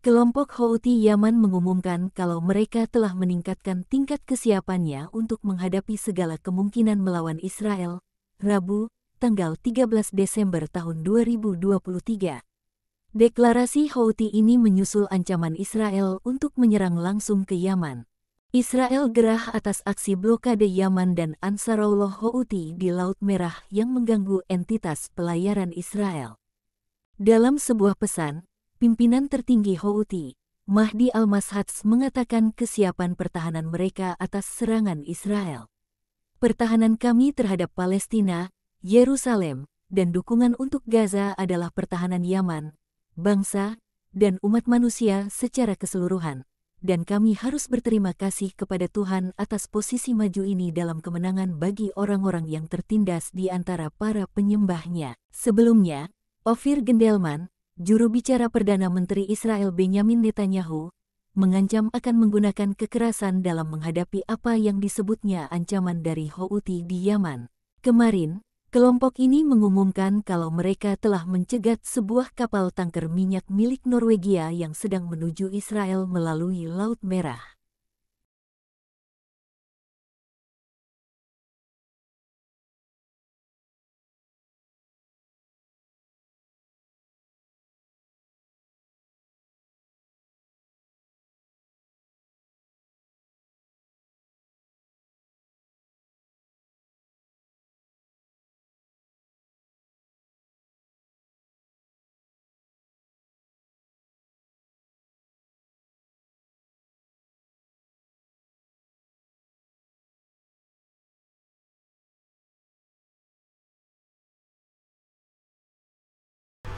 kelompok Houthi Yaman mengumumkan kalau mereka telah meningkatkan tingkat kesiapannya untuk menghadapi segala kemungkinan melawan Israel, Rabu, tanggal 13 Desember tahun 2023. Deklarasi Houthi ini menyusul ancaman Israel untuk menyerang langsung ke Yaman. Israel gerah atas aksi blokade Yaman dan Ansarullah Houthi di Laut Merah yang mengganggu entitas pelayaran Israel. Dalam sebuah pesan, pimpinan tertinggi Houthi, Mahdi al-Mashats mengatakan kesiapan pertahanan mereka atas serangan Israel. Pertahanan kami terhadap Palestina, Yerusalem, dan dukungan untuk Gaza adalah pertahanan Yaman, bangsa, dan umat manusia secara keseluruhan. Dan kami harus berterima kasih kepada Tuhan atas posisi maju ini dalam kemenangan bagi orang-orang yang tertindas di antara para penyembahnya. Sebelumnya, Ofir Gendelman, juru bicara Perdana Menteri Israel Benjamin Netanyahu, mengancam akan menggunakan kekerasan dalam menghadapi apa yang disebutnya ancaman dari Houthi di Yaman. Kemarin, kelompok ini mengumumkan kalau mereka telah mencegat sebuah kapal tanker minyak milik Norwegia yang sedang menuju Israel melalui Laut Merah.